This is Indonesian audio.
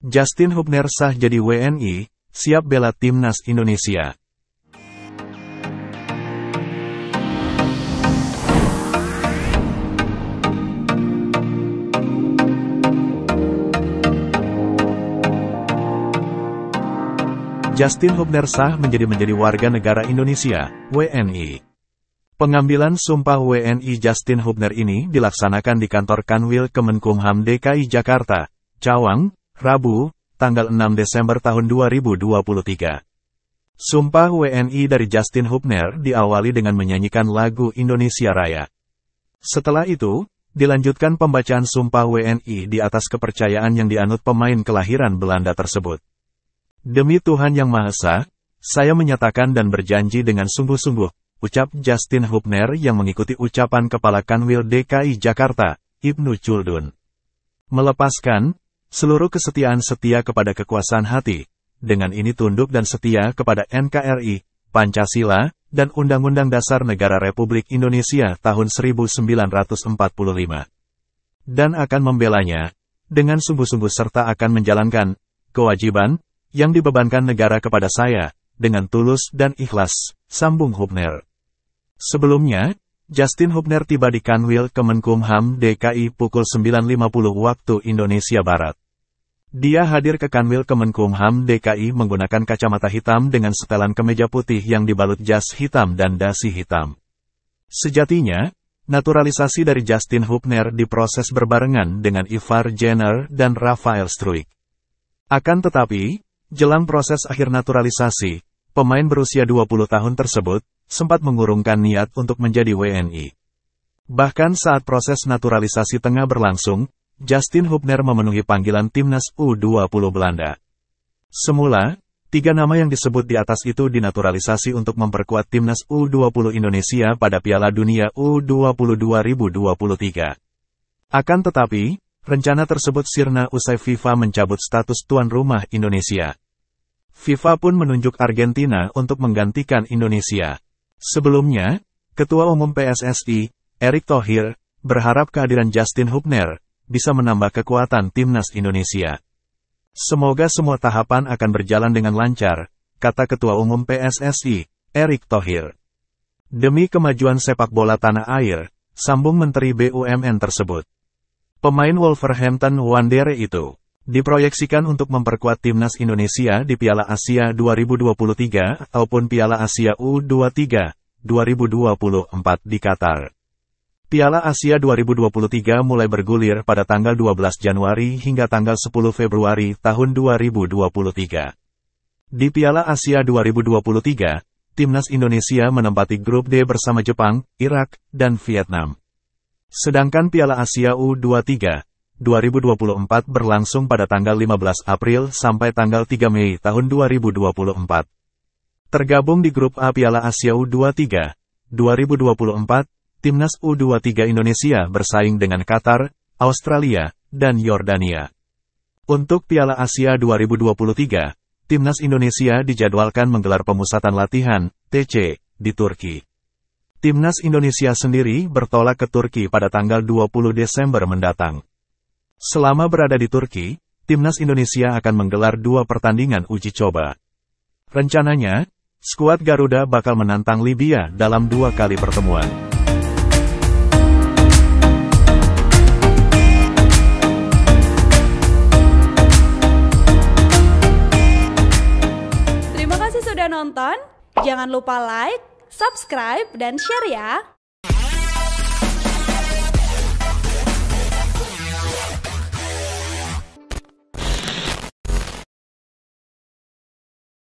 Justin Hubner sah jadi WNI, siap bela timnas Indonesia. Justin Hubner sah menjadi menjadi warga negara Indonesia, WNI. Pengambilan sumpah WNI Justin Hubner ini dilaksanakan di kantor Kanwil Kemenkumham DKI Jakarta, Cawang, Rabu, tanggal 6 Desember tahun 2023. Sumpah WNI dari Justin Hubner diawali dengan menyanyikan lagu Indonesia Raya. Setelah itu, dilanjutkan pembacaan sumpah WNI di atas kepercayaan yang dianut pemain kelahiran Belanda tersebut. Demi Tuhan Yang Maha Esa, saya menyatakan dan berjanji dengan sungguh-sungguh, ucap Justin Hubner yang mengikuti ucapan Kepala Kanwil DKI Jakarta, Ibnu Chuldun. Melepaskan, seluruh kesetiaan setia kepada kekuasaan hati, dengan ini tunduk dan setia kepada NKRI, Pancasila, dan Undang-Undang Dasar Negara Republik Indonesia tahun 1945. Dan akan membelanya, dengan sungguh-sungguh serta akan menjalankan kewajiban yang dibebankan negara kepada saya, dengan tulus dan ikhlas, sambung Hubner. Sebelumnya, Justin Hubner tiba di Kanwil Kemenkumham DKI pukul 9.50 waktu Indonesia Barat. Dia hadir ke Kanwil Kemenkumham DKI menggunakan kacamata hitam dengan setelan kemeja putih yang dibalut jas hitam dan dasi hitam. Sejatinya, naturalisasi dari Justin Hubner diproses berbarengan dengan Ivar Jenner dan Rafael Struik. Akan tetapi, jelang proses akhir naturalisasi, pemain berusia 20 tahun tersebut, sempat mengurungkan niat untuk menjadi WNI. Bahkan saat proses naturalisasi tengah berlangsung, Justin Hubner memenuhi panggilan timnas U20 Belanda. Semula, tiga nama yang disebut di atas itu dinaturalisasi untuk memperkuat timnas U20 Indonesia pada Piala Dunia U20 2023. Akan tetapi, rencana tersebut sirna usai FIFA mencabut status tuan rumah Indonesia. FIFA pun menunjuk Argentina untuk menggantikan Indonesia. Sebelumnya, Ketua Umum PSSI, Erick Thohir, berharap kehadiran Justin Hubner bisa menambah kekuatan timnas Indonesia. Semoga semua tahapan akan berjalan dengan lancar, kata Ketua Umum PSSI, Erick Thohir. Demi kemajuan sepak bola tanah air, sambung Menteri BUMN tersebut. Pemain Wolverhampton Wanderers itu diproyeksikan untuk memperkuat timnas Indonesia di Piala Asia 2023 ataupun Piala Asia U23 2024 di Qatar. Piala Asia 2023 mulai bergulir pada tanggal 12 Januari hingga tanggal 10 Februari tahun 2023. Di Piala Asia 2023, Timnas Indonesia menempati grup D bersama Jepang, Irak, dan Vietnam. Sedangkan Piala Asia U23 2024 berlangsung pada tanggal 15 April sampai tanggal 3 Mei tahun 2024. Tergabung di grup A Piala Asia U23, 2024, Timnas U23 Indonesia bersaing dengan Qatar, Australia, dan Yordania. Untuk Piala Asia 2023, Timnas Indonesia dijadwalkan menggelar pemusatan latihan, TC, di Turki. Timnas Indonesia sendiri bertolak ke Turki pada tanggal 20 Desember mendatang. Selama berada di Turki, Timnas Indonesia akan menggelar dua pertandingan uji coba. Rencananya, skuad Garuda bakal menantang Libya dalam dua kali pertemuan. Terima kasih sudah nonton. Jangan lupa like, subscribe, dan share ya!